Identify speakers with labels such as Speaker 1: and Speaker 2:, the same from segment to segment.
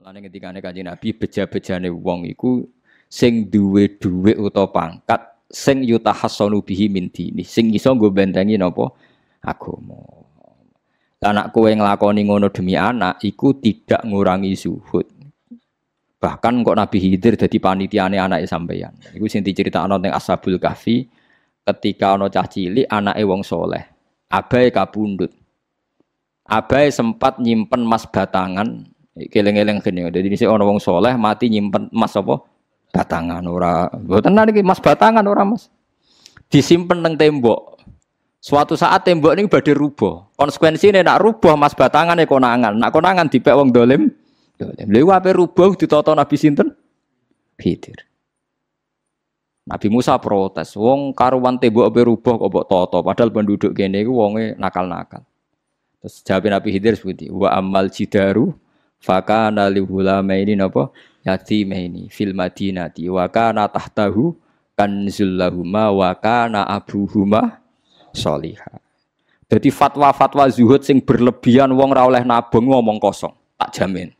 Speaker 1: Mulane ketika nek Nabi beja-bejane wong iku sing duwe dhuwit utawa pangkat sing Hasanu bihi minti ini, sing iso gue bentengi aku mau. Anak kowe nglakoni ngono demi anak iku tidak ngurangi zuhud. Bahkan kok Nabi Khidir dadi panitiane anake sampeyan. Iku sing anak ning Ashabul Kahfi ketika ono cah cilik anake wong soleh. Abai kabundut. Abai sempat nyimpen mas batangan keleng eling gini. Jadi ini ono wong soleh mati nyimpen emas apa? Batangan ora. tenar niki mas batangan ora mas. Disimpen neng tembok. Suatu saat tembok ini badhe rubuh. ini nak rubuh mas batangan ya konangan. Nak konangan dipek wong dolim. Dolim. Lha ape rubuh ditata Nabi sinten? Khidir. Nabi Musa protes, wong karuan tembok apa rubuh kok mbok tata, padahal penduduk kene iku wonge nakal-nakal. Terus jawab Nabi Khidir seperti, wa amal jidaru Fakana li ini napa yatima ini fil madinati wa kana tahtahu kanzul lahuma wa kana abuhuma sholiha. Jadi fatwa-fatwa zuhud sing berlebihan wong ra oleh nabung ngomong kosong, tak jamin.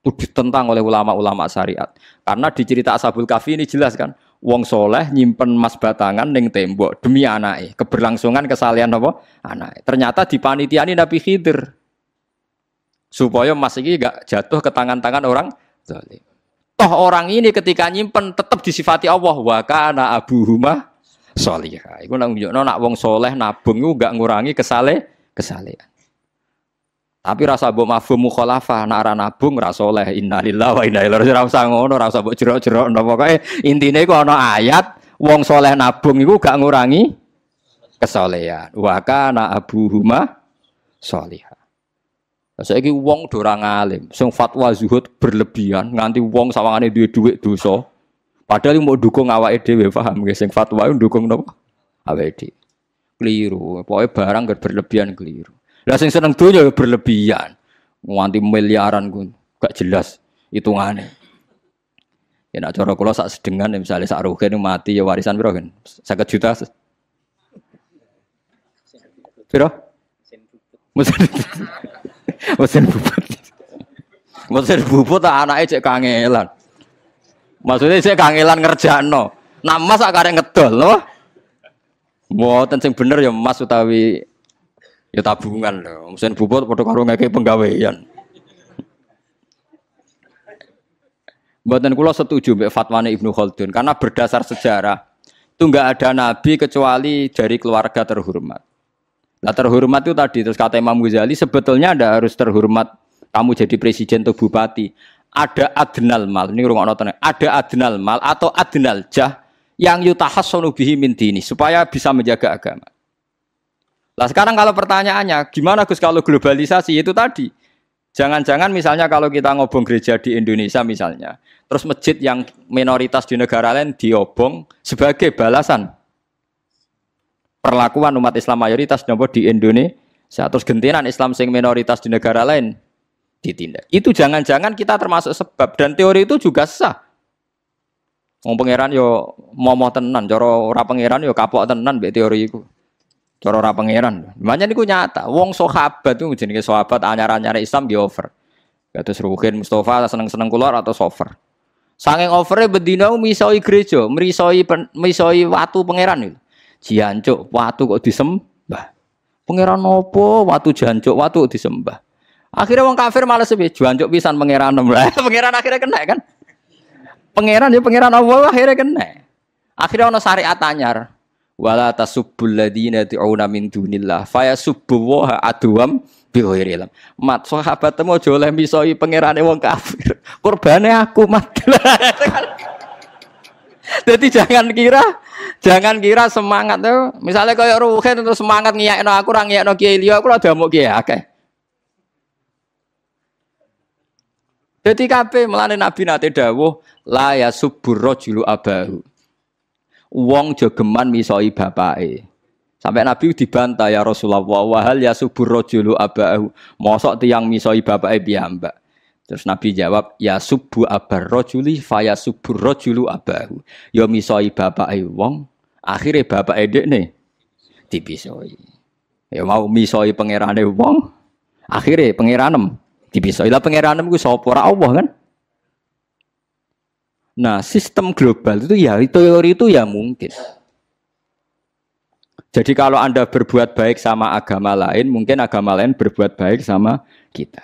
Speaker 1: Itu ditentang oleh ulama-ulama syariat. Karena di cerita Ashabul Kahfi ini jelas kan, wong soleh nyimpen emas batangan ning tembok demi anaknya, keberlangsungan kesalehan apa? Anaknya. Ternyata di panitia ini Nabi Khidir. Supaya emas ini gak jatuh ke tangan-tangan orang zalim. Toh orang ini ketika nyimpen tetap disifati Allah wakana abu huma solihah. Iku nang nunjukno nak wong soleh nabung iku gak ngurangi kesale kesalehan. Tapi rasa mbok mafhum mukhalafah nak ora nabung ora saleh innalillahi wa inna ilaihi raji'un. ngono, ora usah mbok jerok-jerok napa kae. Intine iku ana ayat wong soleh nabung iku gak ngurangi kesalehan. Wakana abu huma solihah. Nah, saiki wong dorang alim, ngalim, sing fatwa zuhud berlebihan nganti wong sawangane duwe duit dosa. Padahal mau dukung awake dhewe paham nggih sing fatwa dukung napa? Awake dhewe. Keliru, pokoke barang gak berlebihan keliru. Lah sing seneng juga ya berlebihan. Nganti miliaran ku gak jelas hitungane. Ya nak cara kula sak sedengan misalnya sak mati ya warisan piro kan? 50 juta. Piro? Mesti mesin bubut mesin bubut tak anaknya cek kangelan maksudnya cek kangelan ngerjano nama sak karek ngedol loh mau sing bener ya mas utawi ya tabungan loh mesin bubut foto karo ngeke penggawean Buatan kulo setuju mbak fatwane Ibnu Khaldun karena berdasar sejarah itu nggak ada nabi kecuali dari keluarga terhormat. Nah terhormat itu tadi terus kata Imam Ghazali sebetulnya ada harus terhormat kamu jadi presiden atau bupati. Ada adnal mal, ini rumah nontonnya. Ada adnal mal atau adnal jah yang yutahas bihi minti ini supaya bisa menjaga agama. Nah sekarang kalau pertanyaannya gimana Gus kalau globalisasi itu tadi? Jangan-jangan misalnya kalau kita ngobong gereja di Indonesia misalnya, terus masjid yang minoritas di negara lain diobong sebagai balasan perlakuan umat Islam mayoritas nyoba di Indonesia terus gentinan Islam sing minoritas di negara lain ditindak itu jangan-jangan kita termasuk sebab dan teori itu juga sah Wong pangeran yo momo tenan, coro ora pangeran yo kapok tenan mbek teori iku. Coro ora pangeran. Makanya niku nyata. Wong sahabat tuh jenenge sahabat anyar-anyar Islam di over. Kados Ruhin Mustafa seneng-seneng keluar atau over. Sanging overe bedino misoi gerejo, misoi misoi watu pangeran itu. Jancuk watu kok disembah. Pangeran nopo watu jancuk watu disembah. Akhirnya wong kafir malah sepi jancuk pisan pangeran lah. pangeran akhirnya kena kan. Pangeran ya pangeran Allah akhirnya kena. Akhirnya ono syariat anyar. Wala tasubbul ladina tu'una min dunillah fayasubbu wa bi ghairi ilm. Mat sahabatmu aja oleh misoi pangerane wong kafir. Kurbane aku mat. Kan? Jadi jangan kira Jangan kira semangat tuh. Misalnya kayak ruhen terus semangat no aku orang no Kiai dia aku lah mau Kiai Okay. Jadi kape melani Nabi nate dawuh la ya subur rojulu abahu. Wong jogeman misoi bapake. Sampai Nabi dibantah ya Rasulullah wahal ya subur rojulu abahu. Mosok tiang misoi bapake Ya, Terus Nabi jawab, ya subuh abar rojuli, faya subuh rojulu abahu. Ya misoi bapak wong, akhirnya bapak edek nih, dipisoi. Ya mau misoi pangerane wong, akhirnya pangeranem dipisoi. Lah pangeranem gue sopora Allah kan? Nah sistem global itu ya teori itu ya mungkin. Jadi kalau Anda berbuat baik sama agama lain, mungkin agama lain berbuat baik sama kita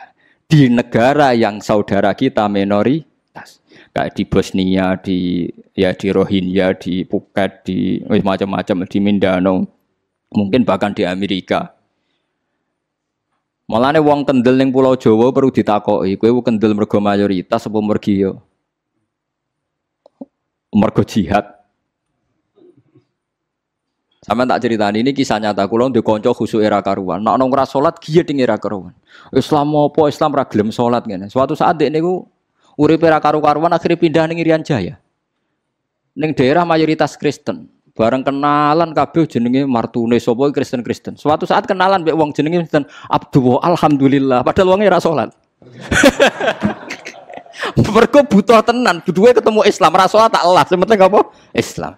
Speaker 1: di negara yang saudara kita minoritas kayak di Bosnia, di ya di Rohingya, di Phuket, di macam-macam di Mindanao, mungkin bahkan di Amerika. Malah Malahnya uang kendel yang Pulau Jawa perlu ditakoi kue kendel mergo mayoritas apa mergi yo? Iya? Mergo jihad. Sama tak cerita ini kisah nyata kulon di konco khusu era karuan. Nak nang solat kia era karuan. Islam mau apa Islam raglem solat gini Suatu saat dek niku urip era karu-karuan akhirnya pindah ning Irian Jaya. neng daerah mayoritas Kristen. Bareng kenalan kabeh jenenge Martune sapa Kristen-Kristen. Suatu saat kenalan mek wong jenenge Kristen Abdullah alhamdulillah padahal wonge ora salat. Mergo butuh tenan, duwe ketemu Islam, ora salat tak elas, penting apa? Islam.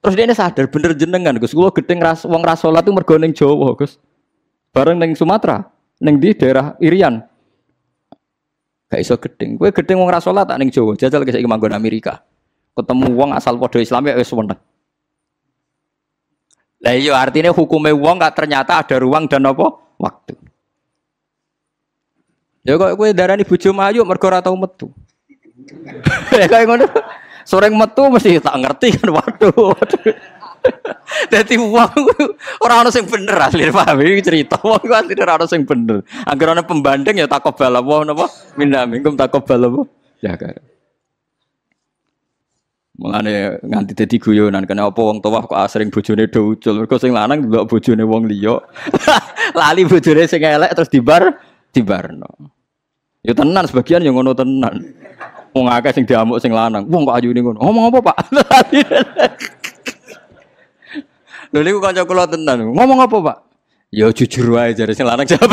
Speaker 1: Terus dia ini sadar bener jenengan Gus. Kulo gedhe ngras wong ra salat itu mergo ning Jawa, Gus. Bareng ning Sumatera, ning di daerah Irian. Gak iso gedeng. Kowe gedeng wong ra salat tak ning Jawa, jajal ke saiki manggon Amerika. Ketemu wong asal padha Islam ya wis meneng. Lah iya artinya hukumnya wong gak ternyata ada ruang dan apa? Waktu. Ya kok kowe darani bojo mayu mergo ora tau metu. Ya kaya ngono. Soreng metu mesti tak ngerti kan waktu. jadi uang orang orang yang bener asli paham cerita. uang itu asli orang orang yang bener. agar orang pembanding ya takobal apa napa minna mingkum takobal apa. Ya kan. Mengani nganti jadi guyonan karena apa uang tua kok asering bojone do ucul. Mergo lanang juga bojone uang liyo. Lali bojone sing elek terus dibar dibarno. Ya tenan sebagian yang ngono tenan. Wong ngake sing diamuk sing lanang. Wong kok ayune ngono. Ngomong apa, Pak? Lho niku kanca kula tenan. Ngomong apa, Pak? Ya jujur wae jare sing lanang jawab.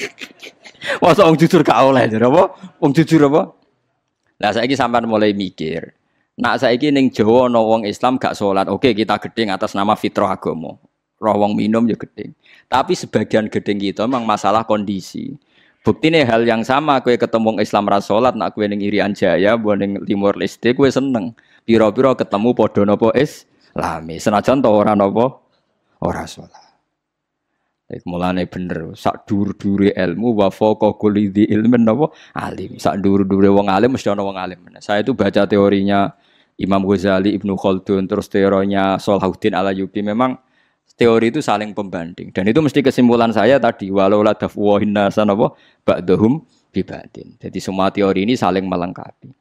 Speaker 1: Masa wong jujur gak oleh jare apa? Wong jujur apa? Lah saiki sampean mulai mikir. Nak saiki ning Jawa ana wong Islam gak sholat, Oke, kita geding atas nama fitrah agama. Roh wong minum ya geding. Tapi sebagian geding kita memang masalah kondisi. Bukti nih hal yang sama kue ketemu Islam rasolat nak kue neng Irian Jaya buat neng Timur Leste kue seneng. Piro-piro ketemu podo nopo es lami. Senajan tau orang nopo orang sholat. Iku mulane bener sak dur duri ilmu wa faqa ilmen nopo alim. Sak dur duri wong alim mesti ana wong alim. Saya itu baca teorinya Imam Ghazali, Ibnu Khaldun, terus teorinya ala Yuki, memang teori itu saling pembanding dan itu mesti kesimpulan saya tadi walau la dafwahin nasa napa bibatin. Jadi semua teori ini saling melengkapi.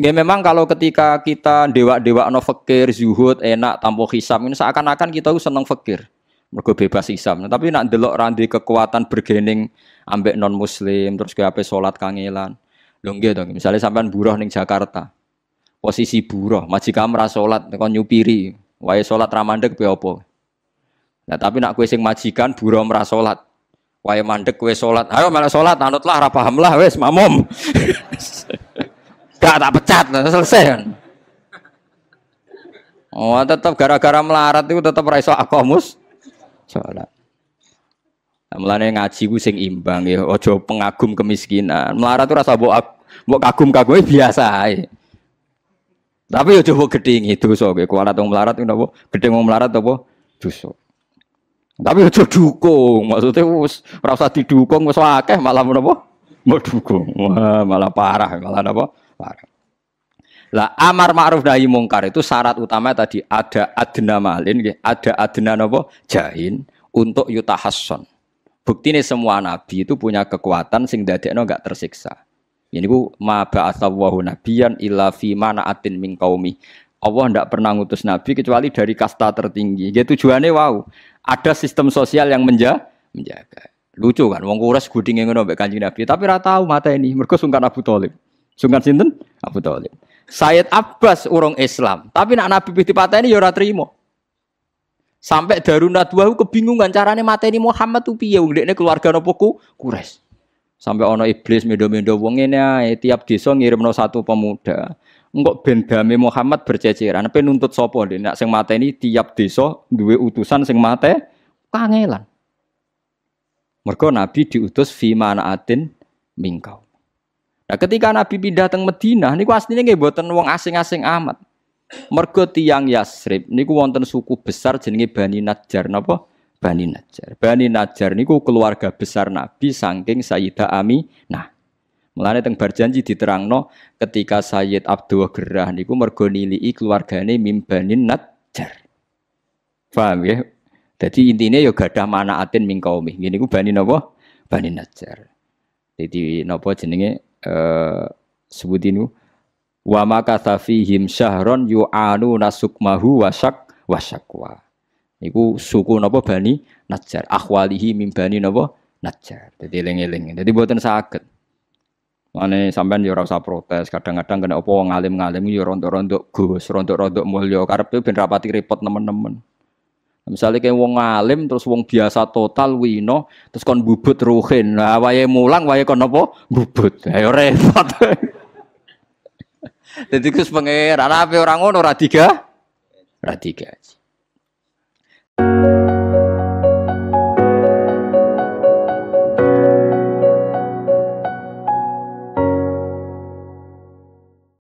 Speaker 1: Ya memang kalau ketika kita dewa-dewa no fakir, zuhud, enak, tampo hisam ini seakan-akan kita seneng fakir. Mergo bebas hisam. Nah, tapi nak delok randi kekuatan bergening ambek non muslim terus ke apa salat kangelan. Lho nggih to, misale sampean buruh ning Jakarta. Posisi buruh, majikan merasa salat kon nyupiri. Wae salat ramandek piye apa? Nah, tapi nak kue sing majikan buram ra salat. Wae mandek kue salat. Ayo malah salat anutlah lah ra paham lah wis Gak tak pecat nah, selesai kan. Oh, tetap gara-gara melarat itu tetap ra iso akomus salat. Nah, mulane ngaji ku sing imbang ya, ojo pengagum kemiskinan. Melarat itu rasa mbok mbok kagum-kagum ya, biasa ae. Tapi yo ya, coba gedhe itu so kowe kualat melarat itu napa gedhe mau melarat apa dosa. Tapi aja dukung, maksudnya wis ora usah didukung wis akeh malah menapa? Mau dukung. Wah, malah parah, malah apa? Parah. Lah amar ma'ruf nahi mungkar itu syarat utama tadi ada adna malin, ada adna apa? Jahin untuk yutahasson. Bukti ini semua nabi itu punya kekuatan sing no enggak tersiksa. Ini ku ma asal nabiyan illa fi mana'atin min Allah tidak pernah ngutus Nabi kecuali dari kasta tertinggi. Jadi tujuannya wow, ada sistem sosial yang menja menjaga. Lucu kan, wong kuras yang ngono mbek Kanjeng Nabi, tapi ora tahu mata ini, mergo sungkan Abu Thalib. Sungkan sinten? Abu Thalib. Sayyid Abbas urung Islam, tapi nak Nabi piti pateni ya ora trimo. Sampai Darunat Wahu kebingungan carane ini Muhammad tuh piye wong dekne keluarga nopo ku Sampai ono iblis mendo-mendo wong ini tiap desa ngirimno satu pemuda engkok bendame Muhammad berceceran apa nuntut sopo deh nak sing ini tiap desa duwe utusan sing mate kangelan mergo nabi diutus fi manaatin mingkau Nah, ketika Nabi pindah teng Madinah niku asline nggih mboten wong asing-asing amat. Mergo tiang Yasrib niku wonten suku besar jenenge Bani Najjar napa? Bani Najjar. Bani Najjar ku keluarga besar Nabi saking Sayyidah Nah Mulane teng berjanji diterangno ketika Sayyid Abdul gerah niku mergo nilii keluargane mimbanin Najjar. Paham ya? Jadi intinya yo gadah manaatin min qaumi. Gini ku bani napa? Bani Najjar. Jadi nopo jenenge eh sebutin wa makatha fihim syahron nasuk mahu wasak wasakwa. Niku suku nopo Bani Najjar. Akhwalihi min Bani nopo Najjar. Jadi eling-eling. Jadi buatan sakit. Mane sampean yo ya ora usah protes, kadang-kadang kena apa wong alim-alim yo ya rontok-rontok Gus, rontok-rontok mulya karepe ben rapati repot temen-temen. Nah, Misalnya kayak wong alim terus wong biasa total wino terus kon bubut ruhin. Nah, mulang wayahe kon apa? Bubut. Ayo repot. Jadi Gus pengeran apa orang ngono ora diga?